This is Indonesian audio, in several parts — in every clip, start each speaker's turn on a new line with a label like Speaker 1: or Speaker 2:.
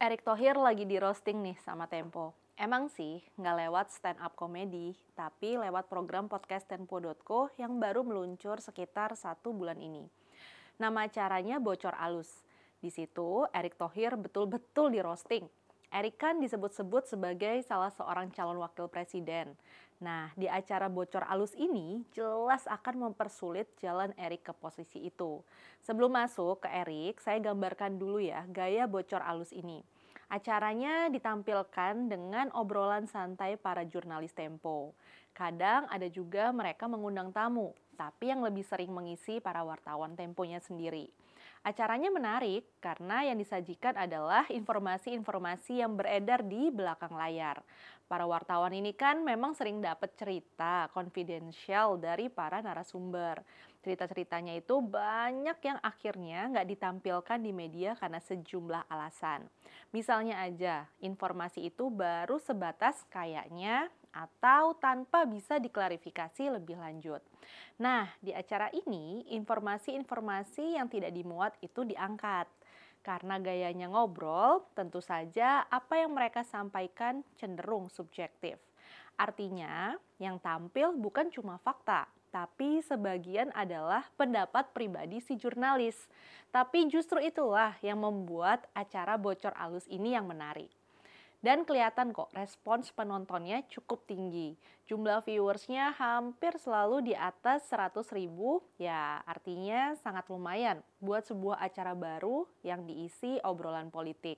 Speaker 1: Erick Thohir lagi di roasting nih sama Tempo. Emang sih nggak lewat stand up komedi, tapi lewat program podcast Tempo.co yang baru meluncur sekitar satu bulan ini. Nama acaranya Bocor Alus. Di situ Erick Thohir betul-betul di roasting. Erik kan disebut-sebut sebagai salah seorang calon wakil presiden. Nah, di acara bocor alus ini jelas akan mempersulit jalan Erik ke posisi itu. Sebelum masuk ke Erik, saya gambarkan dulu ya gaya bocor alus ini. Acaranya ditampilkan dengan obrolan santai para jurnalis Tempo. Kadang ada juga mereka mengundang tamu, tapi yang lebih sering mengisi para wartawan Temponya sendiri. Acaranya menarik karena yang disajikan adalah informasi-informasi yang beredar di belakang layar. Para wartawan ini kan memang sering dapat cerita confidential dari para narasumber. Cerita-ceritanya itu banyak yang akhirnya nggak ditampilkan di media karena sejumlah alasan. Misalnya aja, informasi itu baru sebatas kayaknya atau tanpa bisa diklarifikasi lebih lanjut. Nah, di acara ini informasi-informasi yang tidak dimuat itu diangkat karena gayanya ngobrol, tentu saja apa yang mereka sampaikan cenderung subjektif. Artinya, yang tampil bukan cuma fakta, tapi sebagian adalah pendapat pribadi si jurnalis. Tapi justru itulah yang membuat acara bocor alus ini yang menarik. Dan kelihatan kok respons penontonnya cukup tinggi. Jumlah viewersnya hampir selalu di atas 100 ribu, ya artinya sangat lumayan buat sebuah acara baru yang diisi obrolan politik.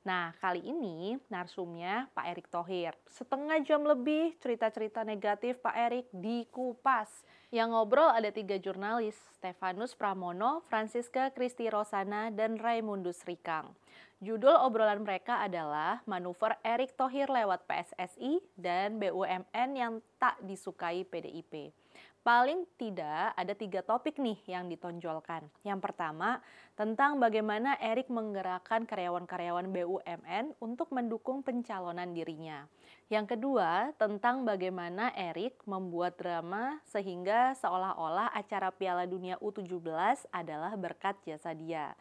Speaker 1: Nah, kali ini narsumnya Pak Erick Thohir. Setengah jam lebih cerita-cerita negatif Pak Erick dikupas. Yang ngobrol ada tiga jurnalis, Stefanus Pramono, Francisca Kristi Rosana, dan Raimundus Rikang. Judul obrolan mereka adalah manuver Erick Thohir lewat PSSI dan BUMN yang tak disukai PDIP paling tidak ada tiga topik nih yang ditonjolkan. Yang pertama, tentang bagaimana Erik menggerakkan karyawan-karyawan BUMN untuk mendukung pencalonan dirinya. Yang kedua, tentang bagaimana Erik membuat drama sehingga seolah-olah acara Piala Dunia U17 adalah berkat jasa dia.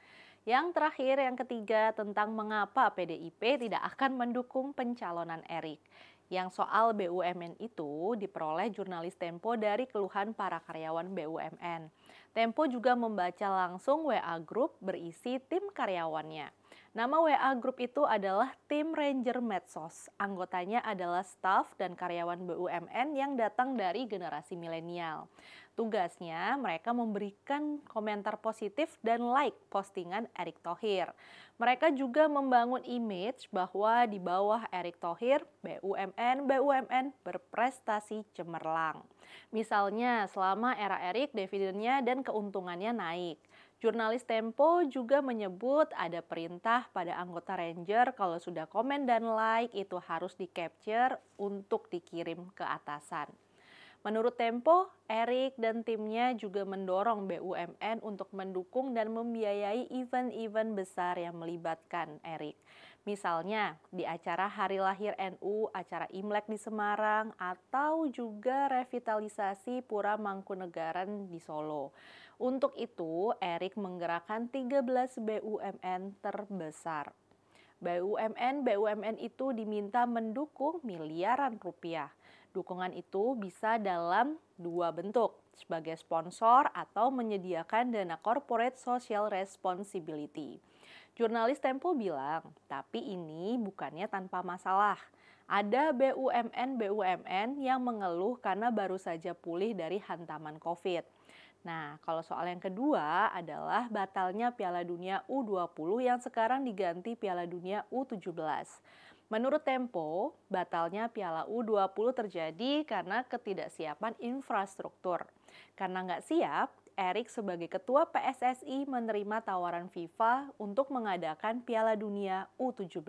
Speaker 1: Yang terakhir, yang ketiga, tentang mengapa PDIP tidak akan mendukung pencalonan Erik yang soal BUMN itu diperoleh jurnalis Tempo dari keluhan para karyawan BUMN. Tempo juga membaca langsung WA Group berisi tim karyawannya. Nama WA Group itu adalah Tim Ranger Medsos. Anggotanya adalah staf dan karyawan BUMN yang datang dari generasi milenial. Tugasnya mereka memberikan komentar positif dan like postingan Erick Thohir. Mereka juga membangun image bahwa di bawah Erick Thohir, BUMN BUMN berprestasi cemerlang. Misalnya, selama era Erick dividennya dan keuntungannya naik. Jurnalis Tempo juga menyebut ada perintah pada anggota Ranger kalau sudah komen dan like itu harus di-capture untuk dikirim ke atasan. Menurut Tempo, Erik dan timnya juga mendorong BUMN untuk mendukung dan membiayai event-event besar yang melibatkan Erik. Misalnya di acara hari lahir NU, acara Imlek di Semarang, atau juga revitalisasi Pura Mangkunegaran di Solo. Untuk itu, Erik menggerakkan 13 BUMN terbesar. BUMN-BUMN itu diminta mendukung miliaran rupiah. Dukungan itu bisa dalam dua bentuk, sebagai sponsor atau menyediakan dana corporate social responsibility. Jurnalis Tempo bilang, tapi ini bukannya tanpa masalah. Ada BUMN-BUMN yang mengeluh karena baru saja pulih dari hantaman COVID. Nah, kalau soal yang kedua adalah batalnya Piala Dunia U20 yang sekarang diganti Piala Dunia U17. Menurut Tempo, batalnya Piala U20 terjadi karena ketidaksiapan infrastruktur. Karena nggak siap, Erik sebagai ketua PSSI menerima tawaran FIFA untuk mengadakan Piala Dunia U17.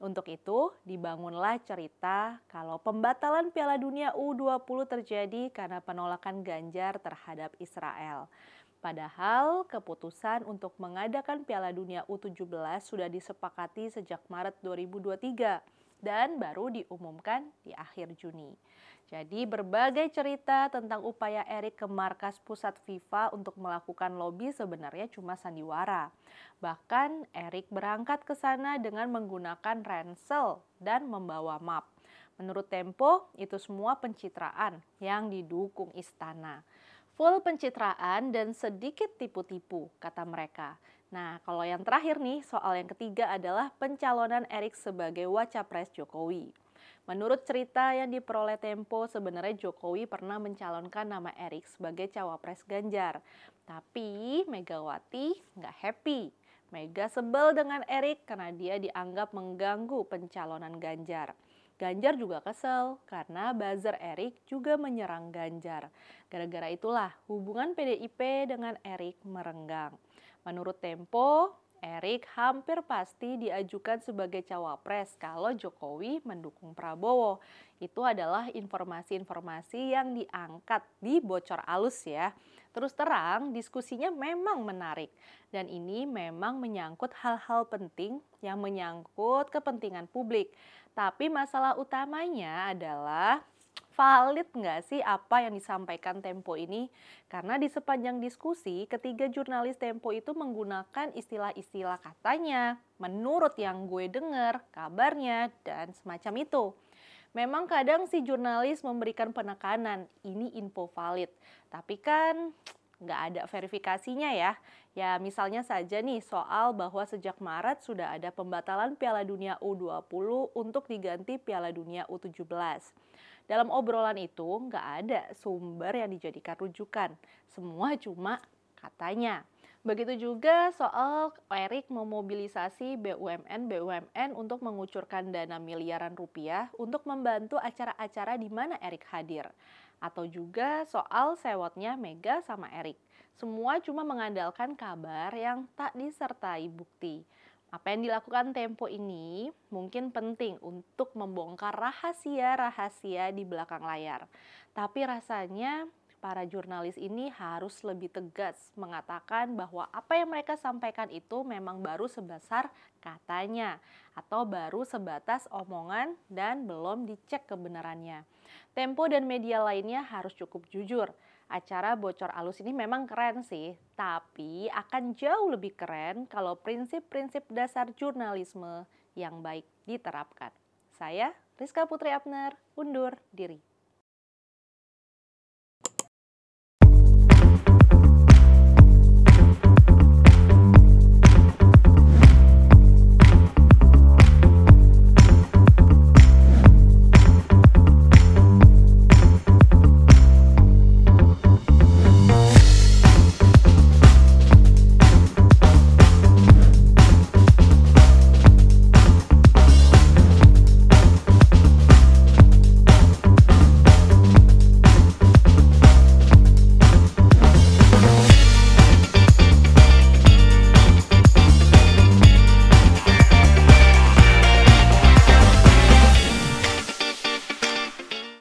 Speaker 1: Untuk itu, dibangunlah cerita kalau pembatalan Piala Dunia U20 terjadi karena penolakan Ganjar terhadap Israel. Padahal keputusan untuk mengadakan Piala Dunia U17 sudah disepakati sejak Maret 2023 dan baru diumumkan di akhir Juni. Jadi berbagai cerita tentang upaya Erik ke markas pusat FIFA untuk melakukan lobby sebenarnya cuma sandiwara. Bahkan Erik berangkat ke sana dengan menggunakan ransel dan membawa map. Menurut Tempo, itu semua pencitraan yang didukung istana full pencitraan dan sedikit tipu-tipu, kata mereka. Nah, kalau yang terakhir nih, soal yang ketiga adalah pencalonan Erik sebagai wacapres Jokowi. Menurut cerita yang diperoleh Tempo, sebenarnya Jokowi pernah mencalonkan nama Erik sebagai cawapres Ganjar. Tapi Megawati nggak happy. Mega sebel dengan Erik karena dia dianggap mengganggu pencalonan Ganjar. Ganjar juga kesel karena buzzer Erik juga menyerang Ganjar. Gara-gara itulah hubungan PDIP dengan Erik merenggang. Menurut Tempo, Erik hampir pasti diajukan sebagai cawapres kalau Jokowi mendukung Prabowo. Itu adalah informasi-informasi yang diangkat di bocor alus ya. Terus terang, diskusinya memang menarik dan ini memang menyangkut hal-hal penting yang menyangkut kepentingan publik. Tapi masalah utamanya adalah valid nggak sih apa yang disampaikan Tempo ini? Karena di sepanjang diskusi, ketiga jurnalis Tempo itu menggunakan istilah-istilah katanya, menurut yang gue dengar, kabarnya, dan semacam itu. Memang kadang si jurnalis memberikan penekanan, ini info valid. Tapi kan nggak ada verifikasinya ya. Ya misalnya saja nih soal bahwa sejak Maret sudah ada pembatalan Piala Dunia U20 untuk diganti Piala Dunia U17. Dalam obrolan itu nggak ada sumber yang dijadikan rujukan. Semua cuma katanya. Begitu juga soal Erik memobilisasi BUMN-BUMN untuk mengucurkan dana miliaran rupiah untuk membantu acara-acara di mana Erik hadir. Atau juga soal sewotnya Mega sama Erik. Semua cuma mengandalkan kabar yang tak disertai bukti. Apa yang dilakukan Tempo ini mungkin penting untuk membongkar rahasia-rahasia di belakang layar. Tapi rasanya para jurnalis ini harus lebih tegas mengatakan bahwa apa yang mereka sampaikan itu memang baru sebesar katanya atau baru sebatas omongan dan belum dicek kebenarannya. Tempo dan media lainnya harus cukup jujur acara bocor alus ini memang keren sih, tapi akan jauh lebih keren kalau prinsip-prinsip dasar jurnalisme yang baik diterapkan. Saya Rizka Putri Abner, undur diri.